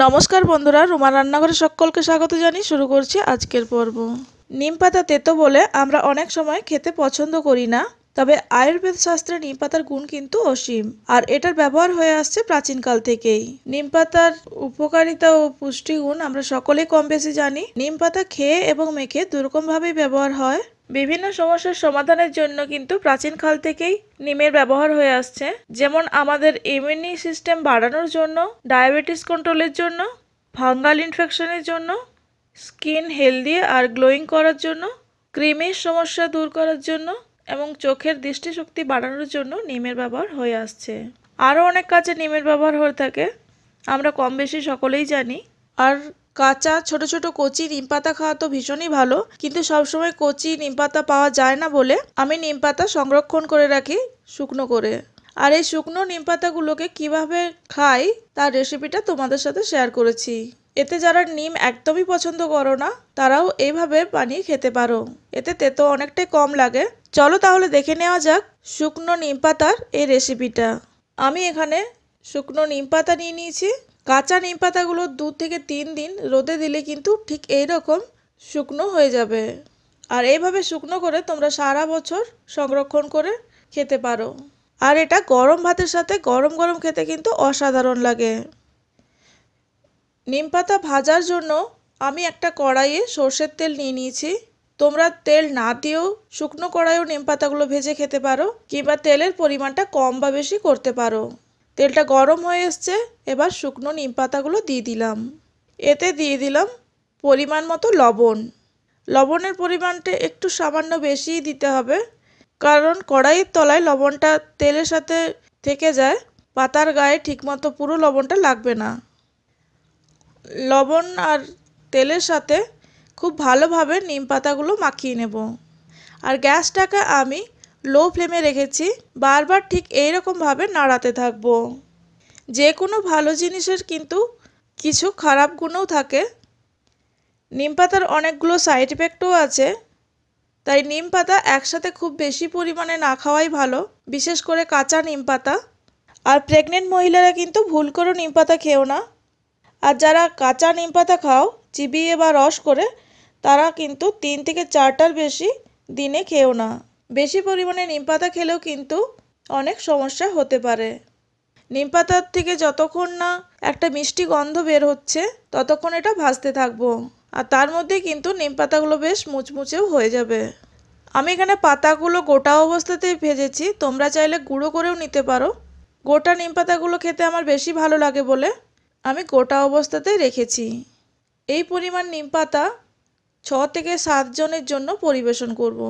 নমস্কার বন্ধুরা রুমা রান্নাঘরে সকলকে স্বাগত জানিয়ে শুরু করছি আজকের পর্ব নিম পাতা তেতো বলে আমরা অনেক সময় খেতে পছন্দ করি না তবে আয়ুর্বেদ শাস্ত্রে নিম পাতার গুণ কিন্তু অসীম আর এটার ব্যবহার হয়ে আসছে প্রাচীনকাল থেকেই নিম পাতার উপকারিতা ও পুষ্টিগুণ আমরা সকলেই কম বেশি জানি নিম পাতা খেয়ে এবং মেখে দুরকমভাবেই ব্যবহার হয় বিভিন্ন সমস্যার সমাধানের জন্য কিন্তু প্রাচীন কাল থেকেই নিমের ব্যবহার হয়ে আসছে যেমন আমাদের ইমিউনি সিস্টেম বাড়ানোর জন্য ডায়াবেটিস কন্ট্রোলের জন্য ফাঙ্গাল ইনফেকশনের জন্য স্কিন হেলদি আর গ্লোয়িং করার জন্য ক্রিমের সমস্যা দূর করার জন্য এবং চোখের দৃষ্টিশক্তি বাড়ানোর জন্য নিমের ব্যবহার হয়ে আসছে আরও অনেক কাজে নিমের ব্যবহার হয়ে থাকে আমরা কম বেশি সকলেই জানি আর কাঁচা ছোট ছোট কচি নিম পাতা খাওয়া তো ভীষণই ভালো কিন্তু সবসময় কচি নিম পাতা পাওয়া যায় না বলে আমি নিম পাতা সংরক্ষণ করে রাখি শুকনো করে আর এই শুকনো নিম পাতাগুলোকে কীভাবে খাই তার রেসিপিটা তোমাদের সাথে শেয়ার করেছি এতে যারা নিম একদমই পছন্দ করো না তারাও এইভাবে বানিয়ে খেতে পারো এতে তেতো অনেকটাই কম লাগে চলো তাহলে দেখে নেওয়া যাক শুকনো নিম পাতার এই রেসিপিটা আমি এখানে শুকনো নিম পাতা নিয়ে নিয়েছি কাঁচা নিম পাতাগুলো দু থেকে তিন দিন রোদে দিলে কিন্তু ঠিক এই রকম শুকনো হয়ে যাবে আর এইভাবে শুকনো করে তোমরা সারা বছর সংরক্ষণ করে খেতে পারো আর এটা গরম ভাতের সাথে গরম গরম খেতে কিন্তু অসাধারণ লাগে নিম পাতা ভাজার জন্য আমি একটা কড়াইয়ে সর্ষের তেল নিয়ে নিয়েছি তোমরা তেল না দিয়েও শুকনো কড়াইও নিম পাতাগুলো ভেজে খেতে পারো কিংবা তেলের পরিমাণটা কম বা বেশি করতে পারো তেলটা গরম হয়ে এসছে এবার শুকনো নিম পাতাগুলো দিয়ে দিলাম এতে দিয়ে দিলাম পরিমাণ মতো লবণ লবণের পরিমাণটা একটু সামান্য বেশিই দিতে হবে কারণ কড়াইয়ের তলায় লবণটা তেলের সাথে থেকে যায় পাতার গায়ে ঠিকমতো পুরো লবণটা লাগবে না লবণ আর তেলের সাথে খুব ভালোভাবে নিম পাতাগুলো মাখিয়ে নেব আর গ্যাসটাকে আমি লো ফ্লেমে রেখেছি বারবার ঠিক এইরকমভাবে নাড়াতে থাকব যে কোনো ভালো জিনিসের কিন্তু কিছু খারাপ গুণও থাকে নিম পাতার অনেকগুলো সাইড ইফেক্টও আছে তাই নিম পাতা একসাথে খুব বেশি পরিমাণে না খাওয়াই ভালো বিশেষ করে কাঁচা নিম পাতা আর প্রেগনেন্ট মহিলারা কিন্তু ভুল করে নিম পাতা খেও না আর যারা কাঁচা নিম পাতা খাও চিবিয়ে বা রস করে তারা কিন্তু তিন থেকে চারটার বেশি দিনে খেও না বেশি পরিমাণে নিম পাতা খেলেও কিন্তু অনেক সমস্যা হতে পারে নিম পাতার থেকে যতক্ষণ না একটা মিষ্টি গন্ধ বের হচ্ছে ততক্ষণ এটা ভাজতে থাকবো আর তার মধ্যে কিন্তু নিম পাতাগুলো বেশ মুচমুচেও হয়ে যাবে আমি এখানে পাতাগুলো গোটা অবস্থাতেই ভেজেছি তোমরা চাইলে গুঁড়ো করেও নিতে পারো গোটা নিম পাতাগুলো খেতে আমার বেশি ভালো লাগে বলে আমি গোটা অবস্থাতে রেখেছি এই পরিমাণ নিম পাতা ছ থেকে সাতজনের জন্য পরিবেশন করব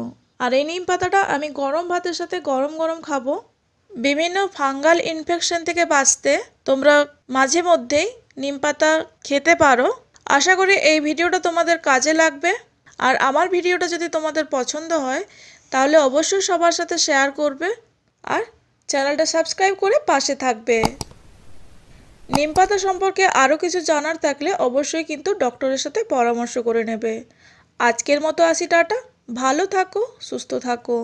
আর এই নিম পাতাটা আমি গরম ভাতের সাথে গরম গরম খাবো বিভিন্ন ফাঙ্গাল ইনফেকশন থেকে বাঁচতে তোমরা মাঝে মধ্যেই নিম পাতা খেতে পারো আশা করি এই ভিডিওটা তোমাদের কাজে লাগবে আর আমার ভিডিওটা যদি তোমাদের পছন্দ হয় তাহলে অবশ্যই সবার সাথে শেয়ার করবে আর চ্যানেলটা সাবস্ক্রাইব করে পাশে থাকবে নিম পাতা সম্পর্কে আরও কিছু জানার থাকলে অবশ্যই কিন্তু ডক্টরের সাথে পরামর্শ করে নেবে আজকের মতো আসি টাটা ভালো থাকো সুস্থ থাকো